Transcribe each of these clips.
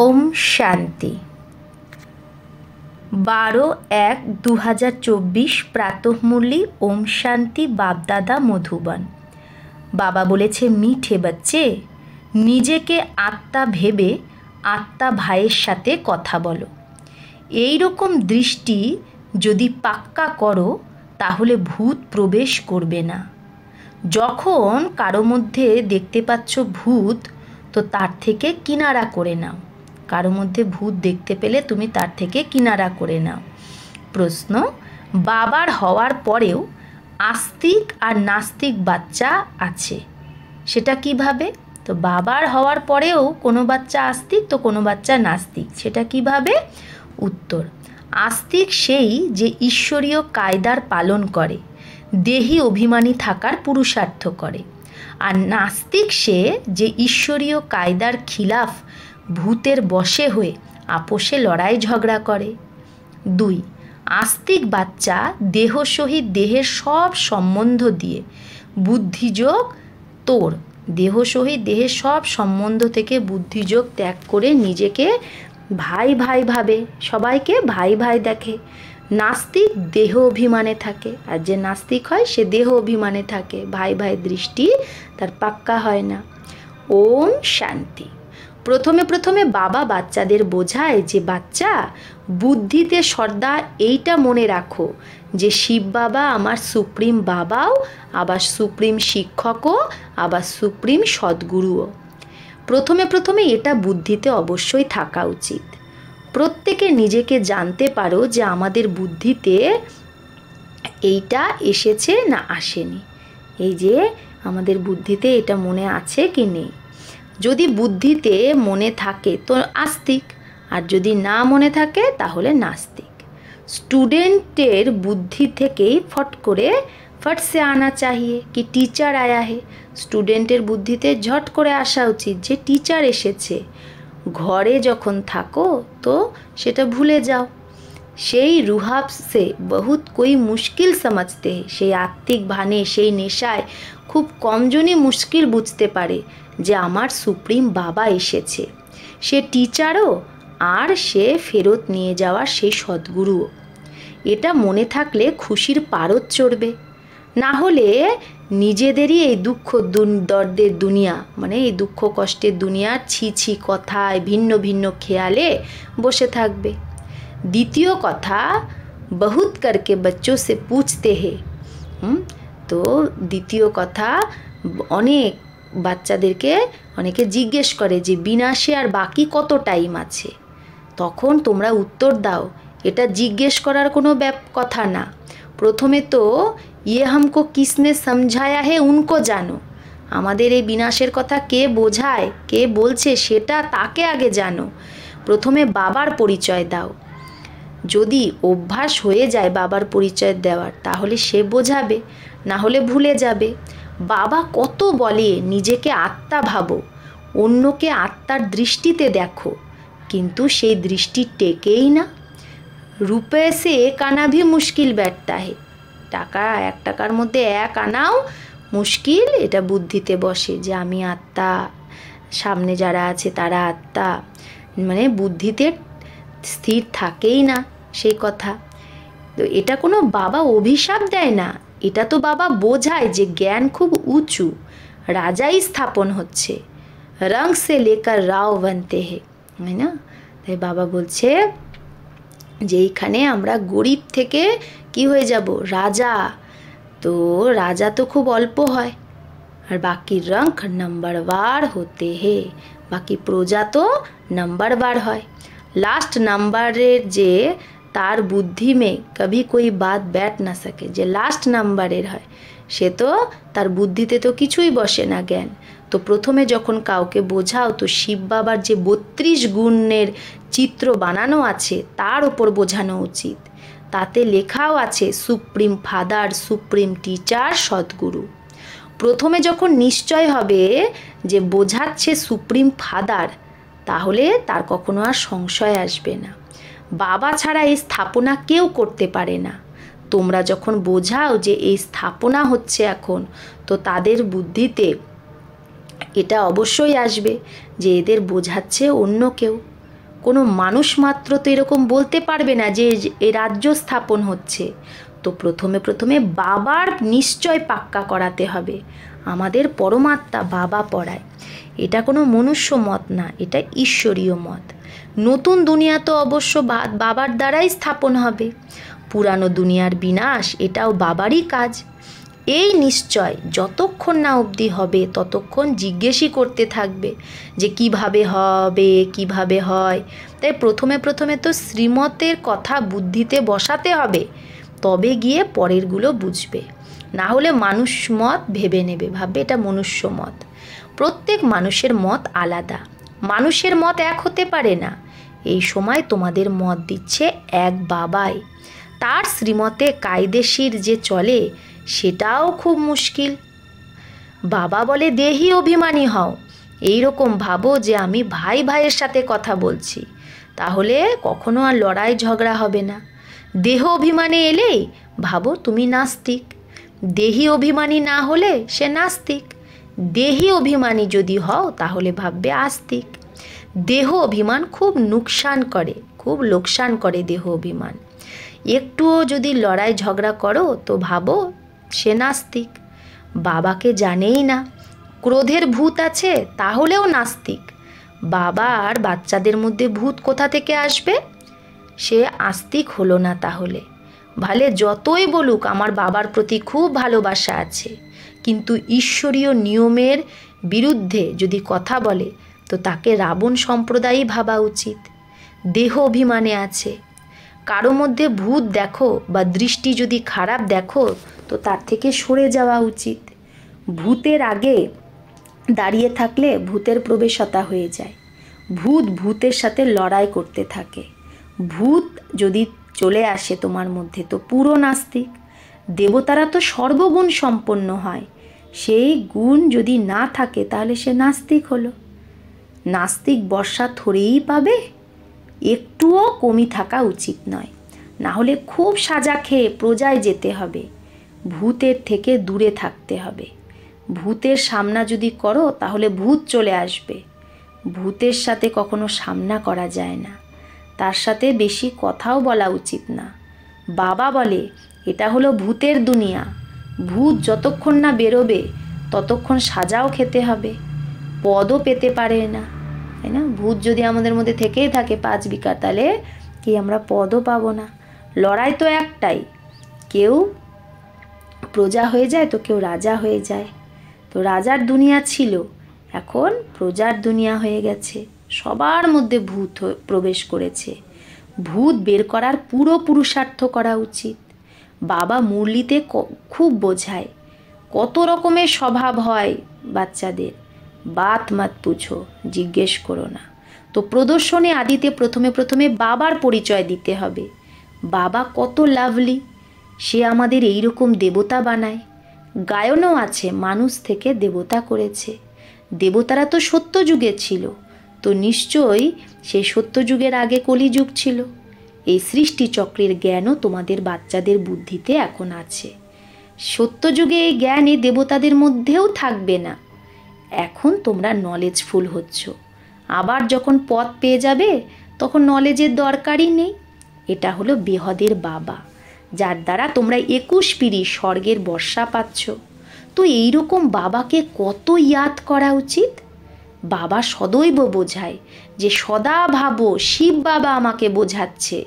ওম শান্তি বারো এক দু হাজার চব্বিশ প্রাতঃমূলি ওম শান্তি বাপদাদা মধুবন বাবা বলেছে মিঠে বাচ্চে নিজেকে আত্মা ভেবে আত্মা ভাইয়ের সাথে কথা বলো এই রকম দৃষ্টি যদি পাক্কা করো তাহলে ভূত প্রবেশ করবে না যখন কারো মধ্যে দেখতে পাচ্ছ ভূত তো তার থেকে কিনারা করে নাও কারো মধ্যে ভূত দেখতে পেলে তুমি তার থেকে কিনারা করে নাও প্রশ্ন বাবার হওয়ার পরেও আস্তিক আর নাস্তিক বাচ্চা আছে সেটা কিভাবে তো বাবার হওয়ার পরেও কোনো বাচ্চা আস্তিক তো কোনো বাচ্চা নাস্তিক সেটা কিভাবে উত্তর আস্তিক সেই যে ঈশ্বরীয় কায়দার পালন করে দেহি অভিমানী থাকার পুরুষার্থ করে আর নাস্তিক সে যে ঈশ্বরীয় কায়দার খিলাফ ভূতের বশে হয়ে আপোষে লড়াই ঝগড়া করে দুই আস্তিক বাচ্চা দেহ সহিত দেহের সব সম্বন্ধ দিয়ে বুদ্ধিযোগ তোর দেহ সহিত দেহের সব সম্বন্ধ থেকে বুদ্ধিযোগ ত্যাগ করে নিজেকে ভাই ভাই ভাবে সবাইকে ভাই ভাই দেখে নাস্তিক দেহ অভিমানে থাকে আর যে নাস্তিক হয় সে দেহ অভিমানে থাকে ভাই ভাই দৃষ্টি তার পাক্কা হয় না ওম শান্তি প্রথমে প্রথমে বাবা বাচ্চাদের বোঝায় যে বাচ্চা বুদ্ধিতে সর্দা এইটা মনে রাখো যে শিব বাবা আমার সুপ্রিম বাবাও আবার সুপ্রিম শিক্ষকও আবার সুপ্রিম সদ্গুরুও প্রথমে প্রথমে এটা বুদ্ধিতে অবশ্যই থাকা উচিত প্রত্যেকে নিজেকে জানতে পারো যে আমাদের বুদ্ধিতে এইটা এসেছে না আসেনি এই যে আমাদের বুদ্ধিতে এটা মনে আছে কি নেই যদি বুদ্ধিতে মনে থাকে তো আস্তিক আর যদি না মনে থাকে তাহলে নাস্তিক স্টুডেন্টের বুদ্ধি থেকেই ফট করে ফট সে আনা চাহিয়ে কি টিচার আয়া হে স্টুডেন্টের বুদ্ধিতে ঝট করে আসা উচিত যে টিচার এসেছে ঘরে যখন থাকো তো সেটা ভুলে যাও সেই রুহাব সে বহুত কই মুশকিল সমাজতে সেই আত্মিক ভানে সেই নেশায় খুব কমজনই মুশকিল বুঝতে পারে যে আমার সুপ্রিম বাবা এসেছে সে টিচারও আর সে ফেরত নিয়ে যাওয়ার সেই সদ্গুরুও এটা মনে থাকলে খুশির পারত চড়বে না হলে নিজেদেরই এই দুঃখ দরদের দুনিয়া মানে এই দুঃখ কষ্টের দুনিয়ার ছি ছি কথায় ভিন্ন ভিন্ন খেয়ালে বসে থাকবে দ্বিতীয় কথা বহুত করকে বচ্চো সে পুছতে হে তো দ্বিতীয় কথা অনেক বাচ্চাদেরকে অনেকে জিজ্ঞেস করে যে বিনাশে আর বাকি কত টাইম আছে তখন তোমরা উত্তর দাও এটা জিজ্ঞেস করার কোনো ব্যাপ কথা না প্রথমে তো ইয়ে হামকো কিসনে সমঝায়া হে উনকো জানো আমাদের এই বিনাশের কথা কে বোঝায় কে বলছে সেটা তাকে আগে জানো প্রথমে বাবার পরিচয় দাও যদি অভ্যাস হয়ে যায় বাবার পরিচয় দেওয়ার তাহলে সে বোঝাবে না হলে ভুলে যাবে বাবা কত বলে নিজেকে আত্মা ভাবো অন্যকে আত্মার দৃষ্টিতে দেখো কিন্তু সেই দৃষ্টি টেকেই না রূপে সে এক আনাভি ভি মুশকিল ব্যর্থ হে টাকা এক টাকার মধ্যে এক আনাও মুশকিল এটা বুদ্ধিতে বসে যে আমি আত্মা সামনে যারা আছে তারা আত্মা মানে বুদ্ধিতে স্থির থাকেই না সেই কথা তো এটা কোনো বাবা অভিশাপ দেয় না এটা তো বাবা বোঝায় যে জ্ঞান খুব উঁচু রাজাই স্থাপন হচ্ছে রং সে লেকার রাও বানতে হে তাই না তাই বাবা বলছে যে এইখানে আমরা গরিব থেকে কি হয়ে যাব রাজা তো রাজা তো খুব অল্প হয় আর বাকি রং নাম্বার ওয়ার হতে হে বাকি প্রজা তো নাম্বার ওয়ার হয় লাস্ট নাম্বারের যে তার বুদ্ধি মে কভি কই বাদ ব্যাট না সকে যে লাস্ট নাম্বারের হয় সে তো তার বুদ্ধিতে তো কিছুই বসে না জ্ঞান তো প্রথমে যখন কাউকে বোঝাও তো শিব বাবার যে বত্রিশ গুণের চিত্র বানানো আছে তার ওপর বোঝানো উচিত তাতে লেখাও আছে সুপ্রিম ফাদার সুপ্রিম টিচার সদ্গুরু প্রথমে যখন নিশ্চয় হবে যে বোঝাচ্ছে সুপ্রিম ফাদার তাহলে তার কখনো আর সংশয় আসবে না বাবা ছাড়া এই স্থাপনা কেউ করতে পারে না তোমরা যখন বোঝাও যে এই স্থাপনা হচ্ছে এখন তো তাদের বুদ্ধিতে এটা অবশ্যই আসবে যে এদের বোঝাচ্ছে অন্য কেউ কোনো মানুষ মাত্র তো এরকম বলতে পারবে না যে এ রাজ্য স্থাপন হচ্ছে তো প্রথমে প্রথমে বাবার নিশ্চয় পাক্কা করাতে হবে আমাদের পরমাত্মা বাবা পড়ায় এটা কোনো মনুষ্য মত না এটা ঈশ্বরীয় মত নতুন দুনিয়া তো অবশ্য বাবার দ্বারাই স্থাপন হবে পুরানো দুনিয়ার বিনাশ এটাও বাবারই কাজ এই নিশ্চয় যতক্ষণ না অবধি হবে ততক্ষণ জিজ্ঞেসই করতে থাকবে যে কিভাবে হবে কিভাবে হয় তাই প্রথমে প্রথমে তো শ্রীমতের কথা বুদ্ধিতে বসাতে হবে তবে গিয়ে পরেরগুলো বুঝবে না হলে মানুষ মত ভেবে নেবে ভাববে এটা মনুষ্য মত প্রত্যেক মানুষের মত আলাদা মানুষের মত এক হতে পারে না এই সময় তোমাদের মত দিচ্ছে এক বাবাই তার শ্রীমতে কায়দেশির যে চলে সেটাও খুব মুশকিল বাবা বলে দেহি অভিমানী হও এই রকম ভাবো যে আমি ভাই ভাইয়ের সাথে কথা বলছি তাহলে কখনো আর লড়াই ঝগড়া হবে না দেহ অভিমানে এলেই ভাবো তুমি নাস্তিক দেহি অভিমানী না হলে সে নাস্তিক দেহি অভিমানী যদি হও তাহলে ভাববে আস্তিক দেহ অভিমান খুব নুকসান করে খুব লোকসান করে দেহ অভিমান একটুও যদি লড়াই ঝগড়া করো তো ভাবো সে নাস্তিক বাবাকে জানেই না ক্রোধের ভূত আছে তাহলেও নাস্তিক বাবা আর বাচ্চাদের মধ্যে ভূত কোথা থেকে আসবে সে আস্তিক হলো না তাহলে ভালে যতই বলুক আমার বাবার প্রতি খুব ভালোবাসা আছে কিন্তু ঈশ্বরীয় নিয়মের বিরুদ্ধে যদি কথা বলে তো তাকে রাবণ সম্প্রদায়ই ভাবা উচিত দেহ অভিমানে আছে কারো মধ্যে ভূত দেখো বা দৃষ্টি যদি খারাপ দেখো তো তার থেকে সরে যাওয়া উচিত ভূতের আগে দাঁড়িয়ে থাকলে ভূতের প্রবেশতা হয়ে যায় ভূত ভূতের সাথে লড়াই করতে থাকে ভূত যদি চলে আসে তোমার মধ্যে তো পুরো নাস্তিক দেবতারা তো সর্বগুণ সম্পন্ন হয় সেই গুণ যদি না থাকে তাহলে সে নাস্তিক হলো নাস্তিক বর্ষা ধরেই পাবে একটুও কমি থাকা উচিত নয় না হলে খুব সাজা খেয়ে প্রজায় যেতে হবে ভূতের থেকে দূরে থাকতে হবে ভূতের সামনা যদি করো তাহলে ভূত চলে আসবে ভূতের সাথে কখনো সামনা করা যায় না তার সাথে বেশি কথাও বলা উচিত না বাবা বলে এটা হলো ভূতের দুনিয়া ভূত যতক্ষণ না বেরোবে ততক্ষণ সাজাও খেতে হবে পদও পেতে পারে না তাই না ভূত যদি আমাদের মধ্যে থেকেই থাকে পাঁচ বিকার তাহলে কি আমরা পদও পাব না লড়াই তো একটাই কেউ প্রজা হয়ে যায় তো কেউ রাজা হয়ে যায় তো রাজার দুনিয়া ছিল এখন প্রজার দুনিয়া হয়ে গেছে সবার মধ্যে ভূত প্রবেশ করেছে ভূত বের করার পুরো পুরুষার্থ করা উচিত বাবা মুরলিতে খুব বোঝায় কত রকমের স্বভাব হয় বাচ্চাদের বাত মাত পুছো জিজ্ঞেস করো না তো প্রদর্শনে আদিতে প্রথমে প্রথমে বাবার পরিচয় দিতে হবে বাবা কত লাভলি সে আমাদের এই রকম দেবতা বানায় গায়নও আছে মানুষ থেকে দেবতা করেছে দেবতারা তো সত্যযুগে ছিল তো নিশ্চয়ই সে সত্যযুগের আগে কলিযুগ ছিল এই সৃষ্টিচক্রের জ্ঞানও তোমাদের বাচ্চাদের বুদ্ধিতে এখন আছে সত্যযুগে এই জ্ঞান এই দেবতাদের মধ্যেও থাকবে না এখন তোমরা নলেজফুল হচ্ছ আবার যখন পথ পেয়ে যাবে তখন নলেজের দরকারই নেই এটা হলো বেহদের বাবা যার দ্বারা তোমরা একুশ পিড়ি স্বর্গের বর্ষা পাচ্ছ তো এইরকম বাবাকে কত ইয়াদ করা উচিত বাবা সদৈব বোঝায় যে সদা ভাবো শিব বাবা আমাকে বোঝাচ্ছে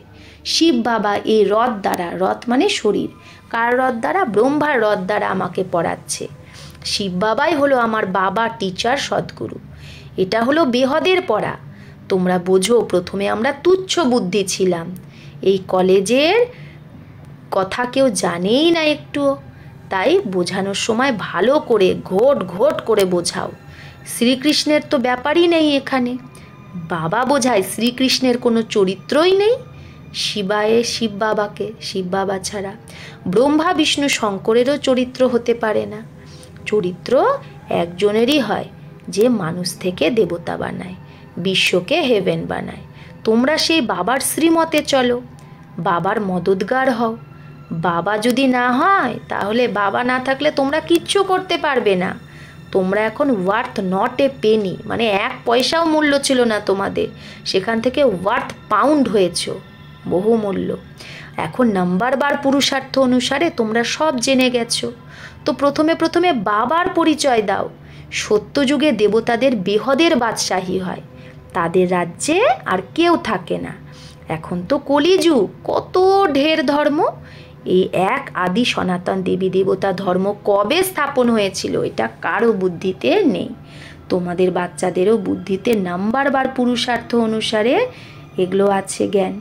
শিব বাবা এই রথ দ্বারা রথ মানে শরীর কার রথ দ্বারা ব্রহ্মার রথ দ্বারা আমাকে পড়াচ্ছে শিব বাবাই হলো আমার বাবা টিচার সদ্গুরু এটা হলো বেহদের পড়া তোমরা বোঝো প্রথমে আমরা তুচ্ছ বুদ্ধি ছিলাম এই কলেজের কথা কেউ জানেই না একটুও তাই বোঝানোর সময় ভালো করে ঘোট ঘোট করে বোঝাও শ্রীকৃষ্ণের তো ব্যাপারই নেই এখানে বাবা বোঝায় শ্রীকৃষ্ণের কোনো চরিত্রই নেই শিবায়ে শিব বাবাকে শিব বাবা ছাড়া ব্রহ্মা বিষ্ণু শঙ্করেরও চরিত্র হতে পারে না চরিত্র একজনেরই হয় যে মানুষ থেকে দেবতা বানায় বিশ্বকে হেভেন বানায় তোমরা সেই বাবার শ্রীমতে চলো বাবার মদতগার হও বাবা যদি না হয় তাহলে বাবা না থাকলে তোমরা কিচ্ছু করতে পারবে না তোমরা এখন ওয়ার্থ নট এ পেনি মানে এক পয়সাও মূল্য ছিল না তোমাদের সেখান থেকে ওয়ার্থ পাউন্ড হয়েছ বহুমূল্য এখন নাম্বার বার পুরুষার্থ অনুসারে তোমরা সব জেনে গেছো তো প্রথমে প্রথমে বাবার পরিচয় দাও সত্যযুগে দেবতাদের বেহদের বাদশাহী হয় তাদের রাজ্যে আর কেউ থাকে না এখন তো কলিযুগ কত ঢের ধর্ম এই এক আদি সনাতন দেবী দেবতা ধর্ম কবে স্থাপন হয়েছিল এটা কারো বুদ্ধিতে নেই তোমাদের বাচ্চাদেরও বুদ্ধিতে নাম্বার বার পুরুষার্থ অনুসারে এগুলো আছে জ্ঞান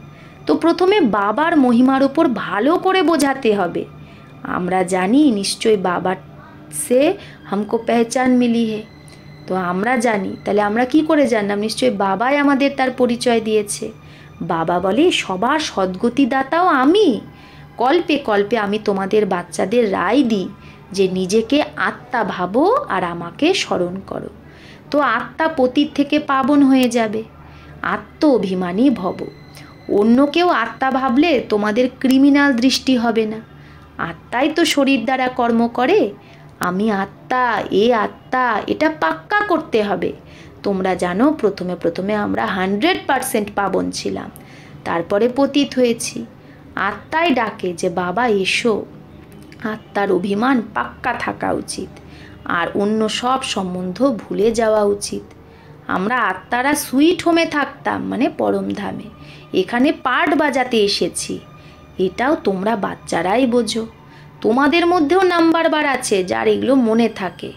তো প্রথমে বাবার মহিমার উপর ভালো করে বোঝাতে হবে আমরা জানি নিশ্চয়ই বাবার সে হামকো পেহচান মিলি হে তো আমরা জানি তাহলে আমরা কি করে জানলাম নিশ্চয়ই বাবাই আমাদের তার পরিচয় দিয়েছে বাবা বলে সবার সদ্গতিদাতাও আমি কল্পে কল্পে আমি তোমাদের বাচ্চাদের রায় দিই যে নিজেকে আত্মা ভাবো আর আমাকে স্মরণ করো তো আত্মা পতীত থেকে পাবন হয়ে যাবে আত্ম অভিমানী ভব অন্য কেউ আত্মা ভাবলে তোমাদের ক্রিমিনাল দৃষ্টি হবে না আত্মাই তো শরীর দ্বারা কর্ম করে আমি আত্মা এ আত্মা এটা পাক্কা করতে হবে তোমরা জানো প্রথমে প্রথমে আমরা হান্ড্রেড পারসেন্ট পাবন ছিলাম তারপরে পতীত হয়েছি আত্মাই ডাকে যে বাবা এসো আত্মার অভিমান পাক্কা থাকা উচিত আর অন্য সব সম্বন্ধ ভুলে যাওয়া উচিত আমরা আত্মারা সুইট হোমে থাকতাম মানে পরমধামে এখানে পাট বাজাতে এসেছি এটাও তোমরা বাচ্চারাই বোঝো তোমাদের মধ্যেও নাম্বার বার আছে যার এগুলো মনে থাকে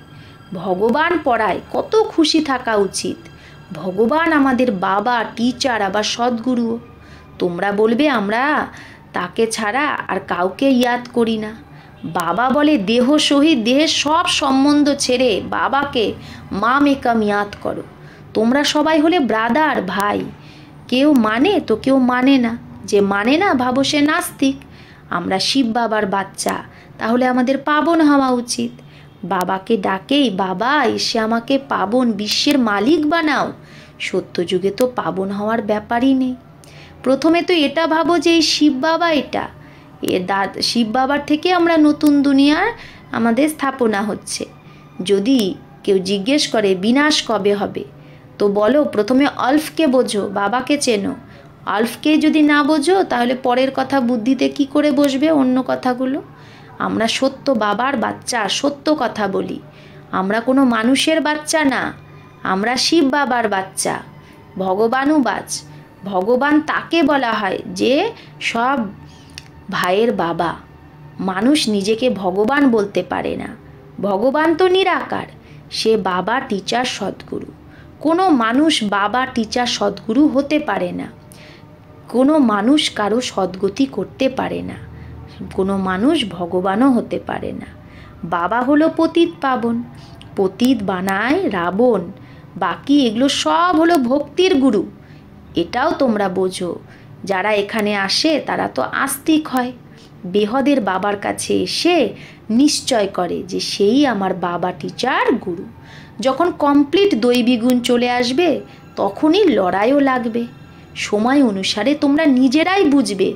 ভগবান পড়ায় কত খুশি থাকা উচিত ভগবান আমাদের বাবা টিচার আবার সদ্গুরু তোমরা বলবে আমরা তাকে ছাড়া আর কাউকে ইয়াদ করি না বাবা বলে দেহ সহিত দেহের সব সম্বন্ধ ছেড়ে বাবাকে মা মেকাম ইয়াদ করো তোমরা সবাই হলে ব্রাদার ভাই কেউ মানে তো কেউ মানে না যে মানে না ভাবো সে নাস্তিক আমরা শিব বাবার বাচ্চা তাহলে আমাদের পাবন হওয়া উচিত বাবাকে ডাকেই বাবা এসে আমাকে পাবন বিশ্বের মালিক বানাও সত্যযুগে তো পাবন হওয়ার ব্যাপারই নেই প্রথমে তো এটা ভাবো যে এই শিব বাবা এটা এ দাদ শিব বাবার থেকে আমরা নতুন দুনিয়ার আমাদের স্থাপনা হচ্ছে যদি কেউ জিজ্ঞেস করে বিনাশ কবে হবে তো বলো প্রথমে অল্ফকে বোঝো বাবাকে চেনো অল্ফকে যদি না বোঝো তাহলে পরের কথা বুদ্ধিতে কি করে বসবে অন্য কথাগুলো আমরা সত্য বাবার বাচ্চা সত্য কথা বলি আমরা কোনো মানুষের বাচ্চা না আমরা শিব বাবার বাচ্চা ভগবানও বাজ ভগবান তাকে বলা হয় যে সব ভাইয়ের বাবা মানুষ নিজেকে ভগবান বলতে পারে না ভগবান তো নিরাকার সে বাবা টিচার সদ্গুরু কোনো মানুষ বাবা টিচার সদ্গুরু হতে পারে না কোনো মানুষ কারো সদ্গতি করতে পারে না কোনো মানুষ ভগবানও হতে পারে না বাবা হলো পতিত পাবন পতিত বানায় রাবণ বাকি এগুলো সব হলো ভক্তির গুরু এটাও তোমরা বোঝো যারা এখানে আসে তারা তো আস্তিক হয় বেহদের বাবার কাছে এসে নিশ্চয় করে যে সেই আমার বাবা টিচার গুরু যখন কমপ্লিট দৈবিগুণ চলে আসবে তখনই লড়াইও লাগবে সময় অনুসারে তোমরা নিজেরাই বুঝবে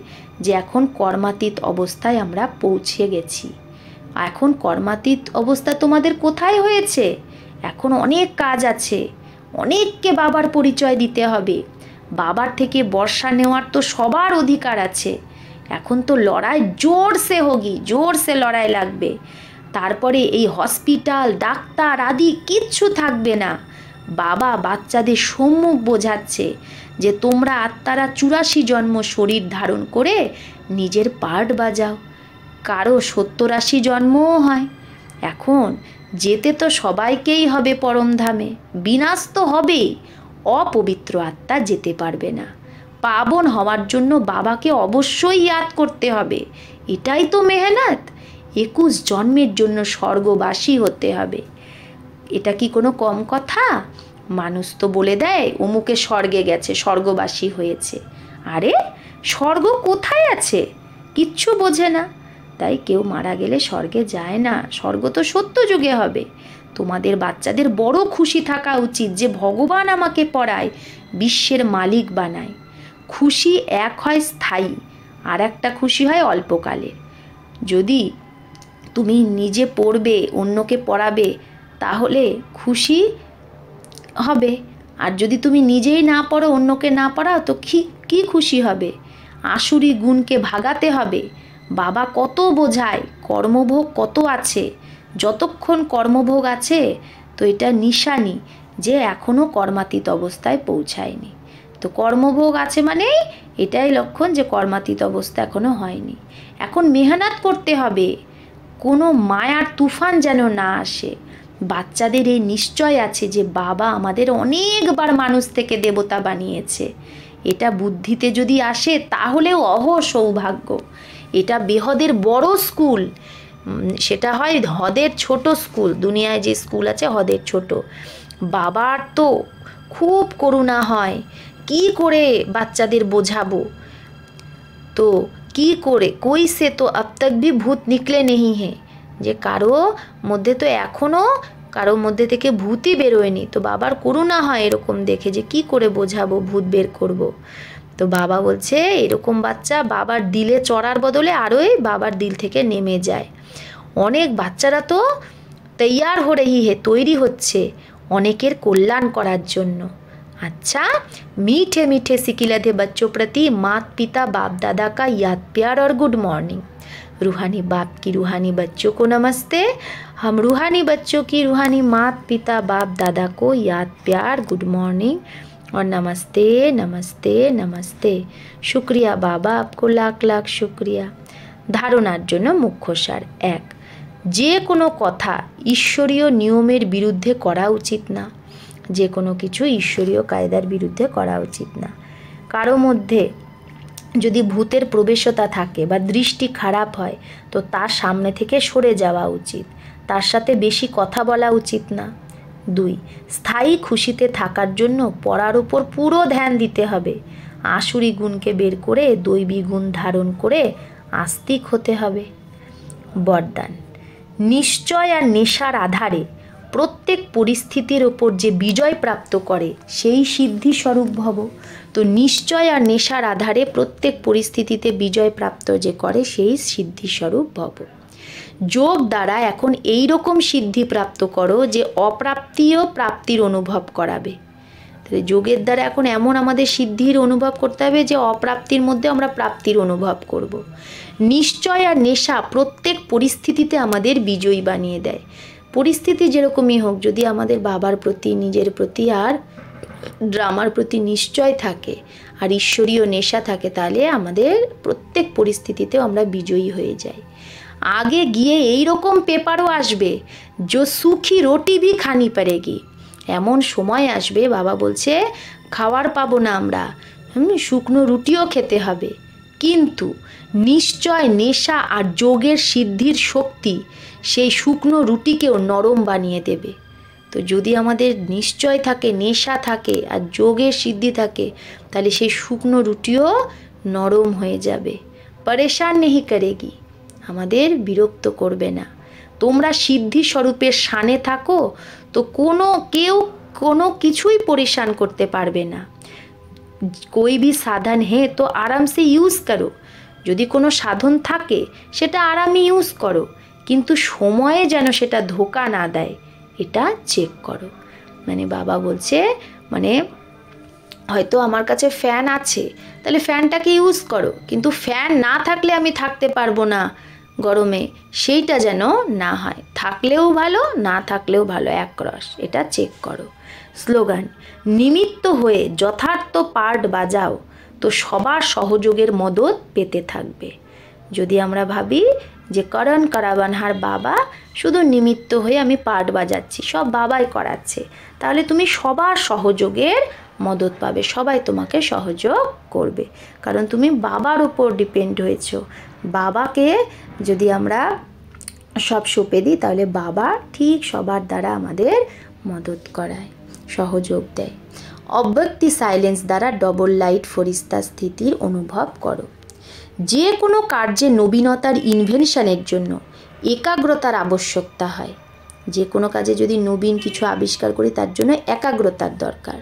যে এখন কর্মাতীত অবস্থায় আমরা পৌঁছে গেছি এখন কর্মাতীত অবস্থা তোমাদের কোথায় হয়েছে এখন অনেক কাজ আছে অনেককে বাবার পরিচয় দিতে হবে বাবার থেকে বর্ষা নেওয়ার তো সবার অধিকার আছে এখন তো লড়াই জোরসে হোগি জোরসে লড়াই লাগবে তারপরে এই হসপিটাল ডাক্তার আদি কিচ্ছু থাকবে না বাবা বাচ্চাদের সম্মুখ বোঝাচ্ছে যে তোমরা আত্মারা চুরাশি জন্ম শরীর ধারণ করে নিজের পার্ট বাজাও কারো সত্তর আশি জন্মও হয় এখন যেতে তো সবাইকেই হবে পরমধামে বিনাশ তো হবেই অপবিত্র আত্মা যেতে পারবে না পাবন হওয়ার জন্য বাবাকে অবশ্যই ইয়াদ করতে হবে এটাই তো মেহনত একুশ জন্মের জন্য স্বর্গবাসী হতে হবে এটা কি কোনো কম কথা মানুষ তো বলে দেয় অমুকে স্বর্গে গেছে স্বর্গবাসী হয়েছে আরে স্বর্গ কোথায় আছে কিচ্ছু বোঝে না তাই কেউ মারা গেলে স্বর্গে যায় না স্বর্গ তো সত্য যুগে হবে তোমাদের বাচ্চাদের বড় খুশি থাকা উচিত যে ভগবান আমাকে পড়ায় বিশ্বের মালিক বানায় খুশি এক হয় স্থায়ী আর একটা খুশি হয় অল্পকালের যদি তুমি নিজে পড়বে অন্যকে পড়াবে তাহলে খুশি হবে আর যদি তুমি নিজেই না পড়ো অন্যকে না পড়াও তো কি কী খুশি হবে আসুরি গুণকে ভাগাতে হবে বাবা কত বোঝায় কর্মভোগ কত আছে যতক্ষণ কর্মভোগ আছে তো এটা নিশানি যে এখনও কর্মাতীত অবস্থায় পৌঁছায়নি তো কর্মভোগ আছে মানে এটাই লক্ষণ যে কর্মাতীত অবস্থা এখনও হয়নি এখন মেহনত করতে হবে কোনো মায়ার তুফান যেন না আসে বাচ্চাদের এই নিশ্চয় আছে যে বাবা আমাদের অনেকবার মানুষ থেকে দেবতা বানিয়েছে এটা বুদ্ধিতে যদি আসে তাহলেও অহ সৌভাগ্য এটা বেহদের বড় স্কুল সেটা হয় হদের ছোট স্কুল দুনিয়ায় যে স্কুল আছে হদের ছোট বাবার তো খুব করুণা হয় কি করে বাচ্চাদের বোঝাবো তো কি করে কই সে তো আব ভি ভূত নিকলে নেই হে যে কারো মধ্যে তো এখনও কারো মধ্যে থেকে ভূতই বেরোয়নি তো বাবার করুণা হয় এরকম দেখে যে কি করে বোঝাবো ভূত বের করব। তো বাবা বলছে এরকম বাচ্চা বাবার দিলে চড়ার বদলে আরোই বাবার দিল থেকে নেমে যায় অনেক বাচ্চারা তো তৈয়ার হরে হে তৈরি হচ্ছে অনেকের কল্যাণ করার জন্য আচ্ছা মিঠে মিঠে সিকিলাধে বাচ্চ প্রতি মাত পিতা বাপ দাদা কা ইয়াদ পেয়ার অর গুড মর্নিং রুহানি বাপ কি রুহানি বাচ্চো কো নমস্তে হাম রুহানি বাচ্চো কি রুহানি মাত পিতা বাপ দাদা কো ইয়াদ পেয়ার গুড মর্নিং और नमस्ते नमस्ते নমস্তে শুক্রিয়া বাবা আপকো লাখ লাখ শুক্রিয়া ধারণার জন্য মুখ্যসার এক যে কোনো কথা ঈশ্বরীয় নিয়মের বিরুদ্ধে করা উচিত না যে কোনো কিছু ঈশ্বরীয় কায়দার বিরুদ্ধে করা উচিত না কারো মধ্যে যদি ভূতের প্রবেশতা থাকে বা দৃষ্টি খারাপ হয় তো তার সামনে থেকে সরে যাওয়া উচিত তার সাথে বেশি কথা বলা উচিত না দুই স্থায়ী খুশিতে থাকার জন্য পড়ার উপর পুরো ধ্যান দিতে হবে আসুরি গুণকে বের করে দৈবী গুণ ধারণ করে আস্তিক হতে হবে বরদান নিশ্চয় আর নেশার আধারে প্রত্যেক পরিস্থিতির ওপর যে বিজয় প্রাপ্ত করে সেই সিদ্ধি স্বরূপ ভব তো নিশ্চয় আর নেশার আধারে প্রত্যেক পরিস্থিতিতে বিজয় প্রাপ্ত যে করে সেই সিদ্ধি স্বরূপ ভব যোগ দ্বারা এখন এই রকম সিদ্ধি প্রাপ্ত করো যে অপ্রাপ্তিও প্রাপ্তির অনুভব করাবে তাহলে যোগের দ্বারা এখন এমন আমাদের সিদ্ধির অনুভব করতে হবে যে অপ্রাপ্তির মধ্যে আমরা প্রাপ্তির অনুভব করব। নিশ্চয় আর নেশা প্রত্যেক পরিস্থিতিতে আমাদের বিজয়ী বানিয়ে দেয় পরিস্থিতি যেরকমই হোক যদি আমাদের বাবার প্রতি নিজের প্রতি আর ড্রামার প্রতি নিশ্চয় থাকে আর ঈশ্বরীয় নেশা থাকে তাহলে আমাদের প্রত্যেক পরিস্থিতিতেও আমরা বিজয়ী হয়ে যাই আগে গিয়ে এই রকম পেপারও আসবে যে সুখি রুটি ভি খানি পারেগি এমন সময় আসবে বাবা বলছে খাওয়ার পাবো না আমরা শুকনো রুটিও খেতে হবে কিন্তু নিশ্চয় নেশা আর যোগের সিদ্ধির শক্তি সেই শুকনো রুটিকেও নরম বানিয়ে দেবে তো যদি আমাদের নিশ্চয় থাকে নেশা থাকে আর যোগের সিদ্ধি থাকে তাহলে সেই শুকনো রুটিও নরম হয়ে যাবে পরেশান নেহি করেগি আমাদের বিরক্ত করবে না তোমরা সিদ্ধি স্বরূপের সানে থাকো তো কোনো কেউ কোনো কিছুই পরিশান করতে পারবে না কই ভি সাধন হে তো আরামসে ইউজ করো যদি কোনো সাধন থাকে সেটা আরামে ইউজ করো কিন্তু সময়ে যেন সেটা ধোকা না দেয় এটা চেক করো মানে বাবা বলছে মানে হয়তো আমার কাছে ফ্যান আছে তাহলে ফ্যানটাকে ইউজ করো কিন্তু ফ্যান না থাকলে আমি থাকতে পারবো না গরমে সেইটা যেন না হয় থাকলেও ভালো না থাকলেও ভালো একরস এটা চেক করো স্লোগান নিমিত্ত হয়ে যথার্থ পার্ট বাজাও তো সবার সহযোগের মদত পেতে থাকবে যদি আমরা ভাবি যে করণ করাবানহার বাবা শুধু নিমিত্ত হয়ে আমি পার্ট বাজাচ্ছি সব বাবাই করাচ্ছে তাহলে তুমি সবার সহযোগের মদত পাবে সবাই তোমাকে সহযোগ করবে কারণ তুমি বাবার উপর ডিপেন্ড হয়েছো বাবাকে যদি আমরা সব সঁপে দিই তাহলে বাবা ঠিক সবার দ্বারা আমাদের মদত করায় সহযোগ দেয় অব্যক্তি সাইলেন্স দ্বারা ডবল লাইট ফরিস্তা স্থিতির অনুভব করো যে কোনো কার্যে নবীনতার ইনভেনশনের জন্য একাগ্রতার আবশ্যকতা হয় যে কোনো কাজে যদি নবীন কিছু আবিষ্কার করি তার জন্য একাগ্রতার দরকার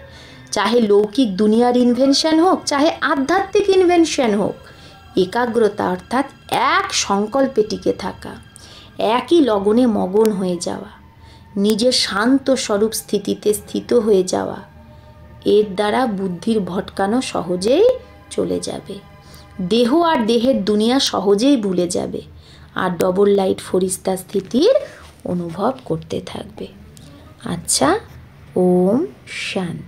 চাহে লৌকিক দুনিয়ার ইনভেনশন হোক চাহে আধ্যাত্মিক ইনভেনশন হোক একাগ্রতা অর্থাৎ এক সংকল্পে টিকে থাকা একই লগনে মগন হয়ে যাওয়া নিজের শান্ত স্বরূপ স্থিতিতে স্থিত হয়ে যাওয়া এর দ্বারা বুদ্ধির ভটকানো সহজেই চলে যাবে দেহ আর দেহের দুনিয়া সহজেই ভুলে যাবে আর ডবল লাইট ফরিস্তা স্থিতির অনুভব করতে থাকবে আচ্ছা ওম শান্তি